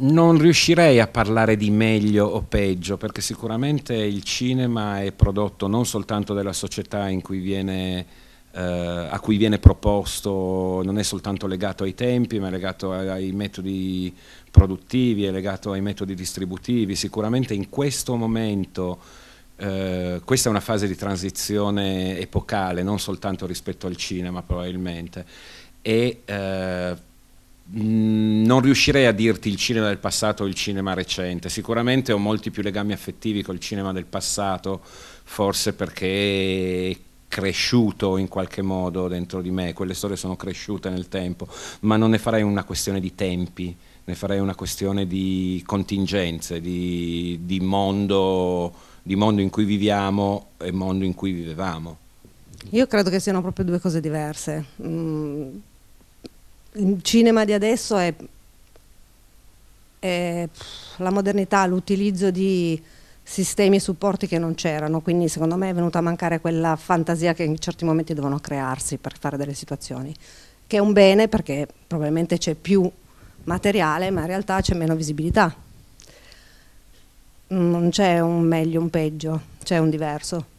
non riuscirei a parlare di meglio o peggio, perché sicuramente il cinema è prodotto non soltanto della società cui viene, eh, a cui viene proposto, non è soltanto legato ai tempi, ma è legato ai metodi produttivi, è legato ai metodi distributivi. Sicuramente in questo momento... Uh, questa è una fase di transizione epocale, non soltanto rispetto al cinema probabilmente, e uh, Mm, non riuscirei a dirti il cinema del passato o il cinema recente, sicuramente ho molti più legami affettivi col cinema del passato, forse perché è cresciuto in qualche modo dentro di me, quelle storie sono cresciute nel tempo, ma non ne farei una questione di tempi, ne farei una questione di contingenze, di, di, mondo, di mondo in cui viviamo e mondo in cui vivevamo. Io credo che siano proprio due cose diverse. Mm il cinema di adesso è, è la modernità, l'utilizzo di sistemi e supporti che non c'erano, quindi secondo me è venuta a mancare quella fantasia che in certi momenti devono crearsi per fare delle situazioni, che è un bene perché probabilmente c'è più materiale ma in realtà c'è meno visibilità, non c'è un meglio, un peggio, c'è un diverso.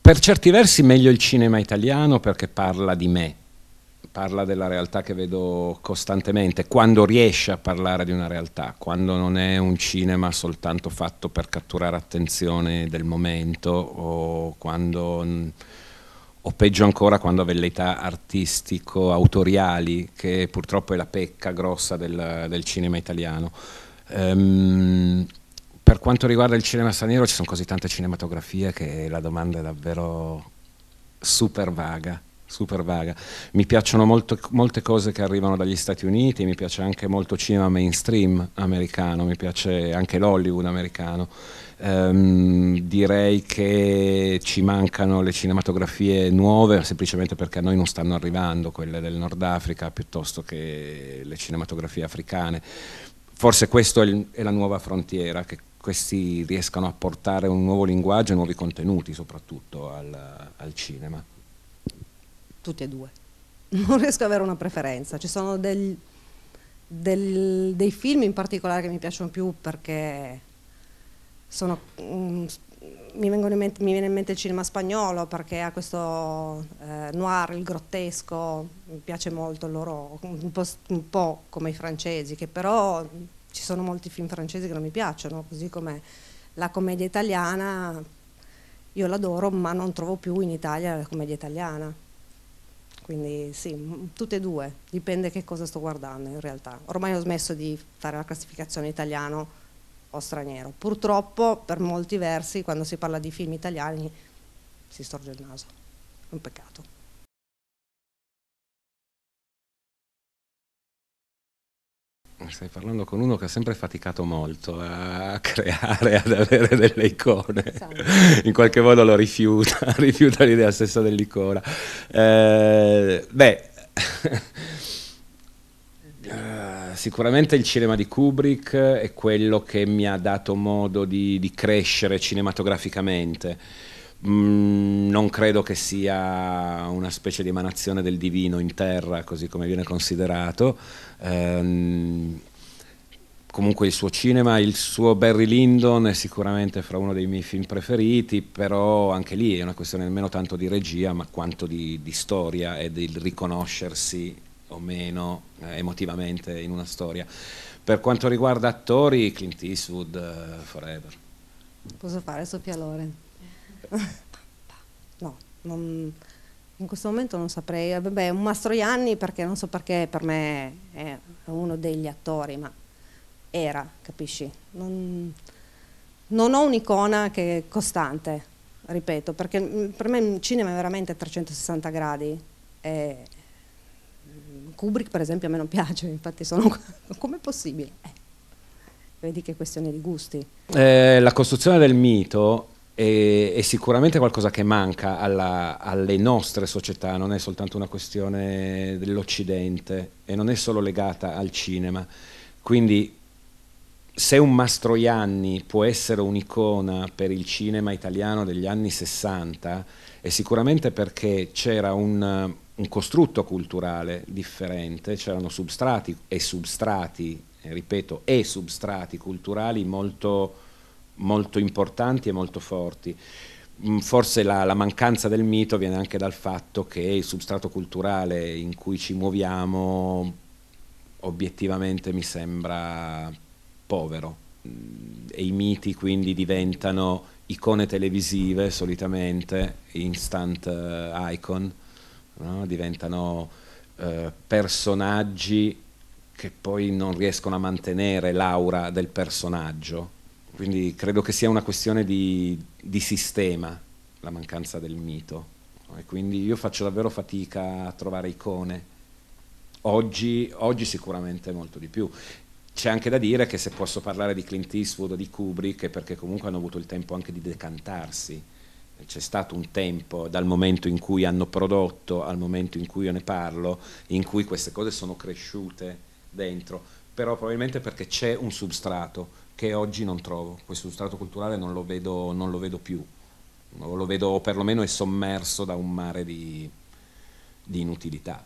per certi versi meglio il cinema italiano perché parla di me, parla della realtà che vedo costantemente, quando riesce a parlare di una realtà, quando non è un cinema soltanto fatto per catturare attenzione del momento o quando mm, o peggio ancora quando ha velleità artistico-autoriali, che purtroppo è la pecca grossa del, del cinema italiano. Um, per quanto riguarda il cinema straniero ci sono così tante cinematografie che la domanda è davvero super vaga. Super vaga. Mi piacciono molto, molte cose che arrivano dagli Stati Uniti, mi piace anche molto cinema mainstream americano, mi piace anche l'Hollywood americano. Um, direi che ci mancano le cinematografie nuove semplicemente perché a noi non stanno arrivando quelle del Nord Africa piuttosto che le cinematografie africane. Forse questa è, è, la nuova frontiera che questi riescano a portare un nuovo linguaggio e nuovi contenuti soprattutto al, al cinema? Tutti e due. Non riesco ad avere una preferenza. Ci sono del, del, dei film in particolare che mi piacciono più perché sono, um, mi, mente, mi, viene in mente il cinema spagnolo perché ha questo eh, noir, il grottesco, mi piace molto loro, un po', un po' come i francesi, che però ci sono molti film francesi che non mi piacciono, così come la commedia italiana, io l'adoro, ma non trovo più in Italia la commedia italiana. Quindi sì, tutte e due, dipende che cosa sto guardando in realtà. Ormai ho smesso di fare la classificazione italiano o straniero. Purtroppo per molti versi quando si parla di film italiani si storge il naso. È un peccato. Stai parlando con uno che ha sempre faticato molto eh, a creare, ad avere delle icone. Esatto. In qualche modo lo rifiuta, rifiuta l'idea stessa dell'icona. Eh, beh, eh, sicuramente il cinema di Kubrick è quello che mi ha dato modo di, di crescere cinematograficamente Mm, non credo che sia una specie di emanazione del divino in terra, così come viene considerato. Um, comunque il suo cinema, il suo Barry Lyndon è sicuramente fra uno dei miei film preferiti, però anche lì è una questione nemmeno tanto di regia, ma quanto di, di storia e del riconoscersi o meno eh, emotivamente in una storia. Per quanto riguarda attori, Clint Eastwood, uh, Forever. Posso fare Sophia Loren? no, non, in questo momento non saprei. Eh, vabbè, un Mastroianni perché non so perché per me è uno degli attori, ma era, capisci? Non, non ho un'icona che è costante, ripeto, perché per me il cinema è veramente a 360 gradi. E mm, Kubrick per esempio a me non piace, infatti sono come possibile? Eh, vedi che è questione di gusti. Eh, la costruzione del mito e, è sicuramente qualcosa che manca alla, alle nostre società, non è soltanto una questione dell'Occidente e non è solo legata al cinema. Quindi se un Mastroianni può essere un'icona per il cinema italiano degli anni 60 è sicuramente perché c'era un, un costrutto culturale differente, c'erano substrati e substrati, ripeto, e substrati culturali molto molto importanti e molto forti. Mm, forse la, la, mancanza del mito viene anche dal fatto che il substrato culturale in cui ci muoviamo obiettivamente mi sembra povero mm, e i miti quindi diventano icone televisive solitamente, instant eh, icon, no? diventano uh, personaggi che poi non riescono a mantenere l'aura del personaggio quindi credo che sia una questione di, di sistema la mancanza del mito. E quindi io faccio davvero fatica a trovare icone. Oggi, oggi sicuramente molto di più. C'è anche da dire che se posso parlare di Clint Eastwood o di Kubrick è perché comunque hanno avuto il tempo anche di decantarsi. C'è stato un tempo dal momento in cui hanno prodotto al momento in cui io ne parlo, in cui queste cose sono cresciute dentro, però probabilmente perché c'è un substrato, che oggi non trovo, questo strato culturale non lo vedo, non lo vedo più, o lo vedo perlomeno è sommerso da un mare di, di inutilità.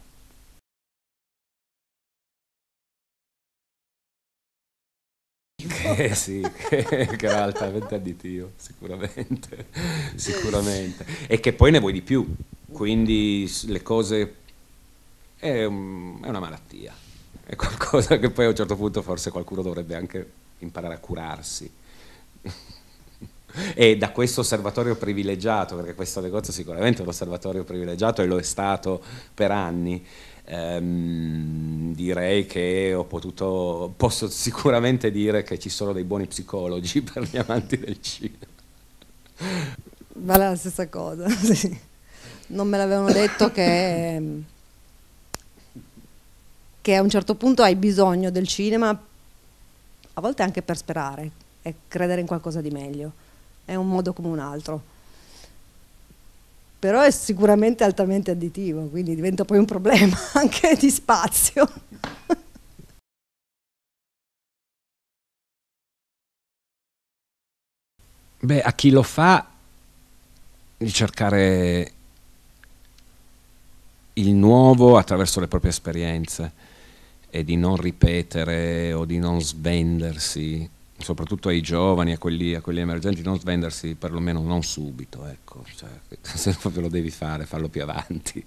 Che sì, che, che era altamente additivo, sicuramente, sicuramente. E che poi ne vuoi di più, quindi le cose... è, un, è una malattia, è qualcosa che poi a un certo punto forse qualcuno dovrebbe anche imparare a curarsi. e da questo osservatorio privilegiato, perché questo negozio sicuramente è un osservatorio privilegiato e lo è stato per anni, ehm, direi che ho potuto, posso sicuramente dire che ci sono dei buoni psicologi per gli amanti del cinema. Vale la stessa cosa, sì. Non me l'avevano detto che, ehm, che a un certo punto hai bisogno del cinema a volte anche per sperare e credere in qualcosa di meglio. È un modo come un altro. Però è sicuramente altamente additivo, quindi diventa poi un problema anche di spazio. Beh, a chi lo fa di cercare il nuovo attraverso le proprie esperienze e di non ripetere o di non svendersi, soprattutto ai giovani, a quelli, a quelli emergenti, non svendersi perlomeno non subito, ecco. cioè, se proprio lo devi fare, fallo più avanti.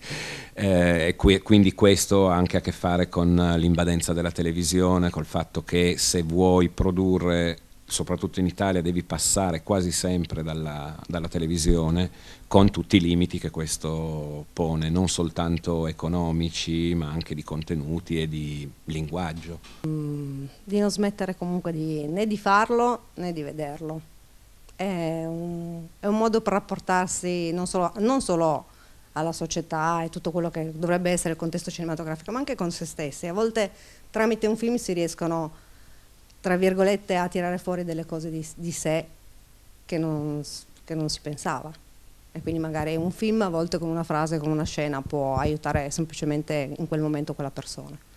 Eh, qui, quindi questo ha anche a che fare con l'invadenza della televisione, col fatto che se vuoi produrre soprattutto in Italia devi passare quasi sempre dalla, dalla, televisione con tutti i limiti che questo pone, non soltanto economici ma anche di contenuti e di linguaggio. Mm, di non smettere comunque di, né di farlo né di vederlo. È un, è un modo per rapportarsi non solo, non solo alla società e tutto quello che dovrebbe essere il contesto cinematografico, ma anche con se stessi. A volte tramite un film si riescono a tra virgolette, a tirare fuori delle cose di, di sé che non, che non, si pensava. E quindi magari un film a volte con una frase, con una scena può aiutare semplicemente in quel momento quella persona.